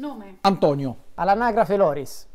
Nome. Antonio. All'anagrafe Loris.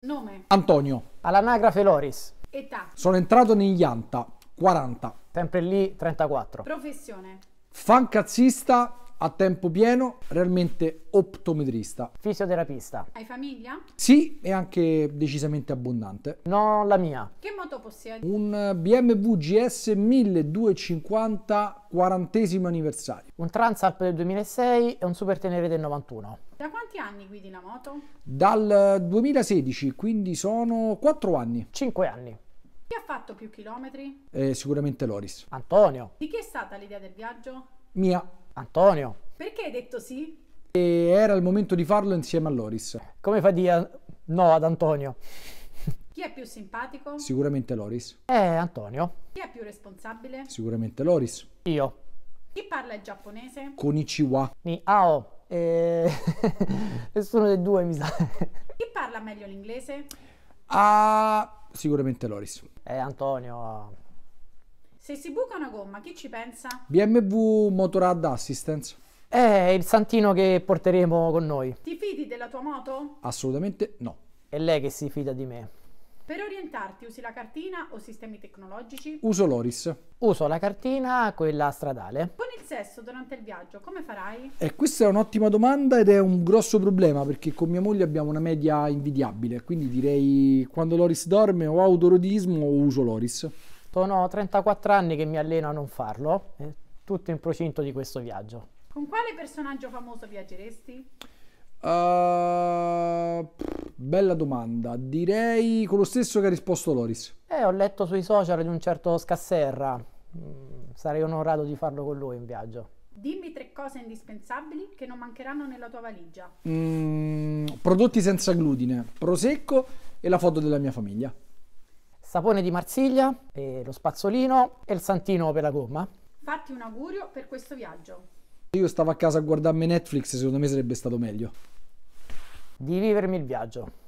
Nome. Antonio. All'anagrafe Loris. Età. Sono entrato negli Anta, 40. Sempre lì 34. Professione. Fancazzista a tempo pieno, realmente optometrista. Fisioterapista. Hai famiglia? Sì, e anche decisamente abbondante. No, la mia. Che moto possiedi? Un BMW GS 1250 quarantesimo anniversario. Un Transalp del 2006 e un Super Tenere del 91. Da quanti anni guidi la moto? Dal 2016, quindi sono 4 anni. 5 anni. Chi ha fatto più chilometri? Eh, sicuramente Loris. Antonio. Di chi è stata l'idea del viaggio? Mia. Antonio. Perché hai detto sì? E era il momento di farlo insieme a Loris. Come fa a dire no, ad Antonio. Chi è più simpatico? Sicuramente Loris. Eh, Antonio. Chi è più responsabile? Sicuramente Loris. Io. Chi parla il giapponese? Konichiwa. Ni ao. Eh... Nessuno dei due mi sa. Chi parla meglio l'inglese? a sicuramente Loris. Eh, Antonio. Se si buca una gomma, chi ci pensa? BMW Motorrad Assistance. È eh, il santino che porteremo con noi. Ti fidi della tua moto? Assolutamente no. È lei che si fida di me. Per orientarti usi la cartina o sistemi tecnologici? Uso Loris. Uso la cartina, quella stradale sesso durante il viaggio, come farai? Eh, questa è un'ottima domanda ed è un grosso problema perché con mia moglie abbiamo una media invidiabile, quindi direi quando Loris dorme o autorodismo o uso Loris. Sono 34 anni che mi alleno a non farlo, eh, tutto in procinto di questo viaggio. Con quale personaggio famoso viaggeresti? Uh, bella domanda. Direi con lo stesso che ha risposto Loris. Eh, ho letto sui social di un certo Scasserra. Mm, sarei onorato di farlo con lui in viaggio. Dimmi tre cose indispensabili che non mancheranno nella tua valigia. Mm, prodotti senza glutine, prosecco e la foto della mia famiglia. Sapone di Marsiglia, lo spazzolino e il santino per la gomma. Fatti un augurio per questo viaggio. Io stavo a casa a guardarmi Netflix, secondo me sarebbe stato meglio. Di vivermi il viaggio.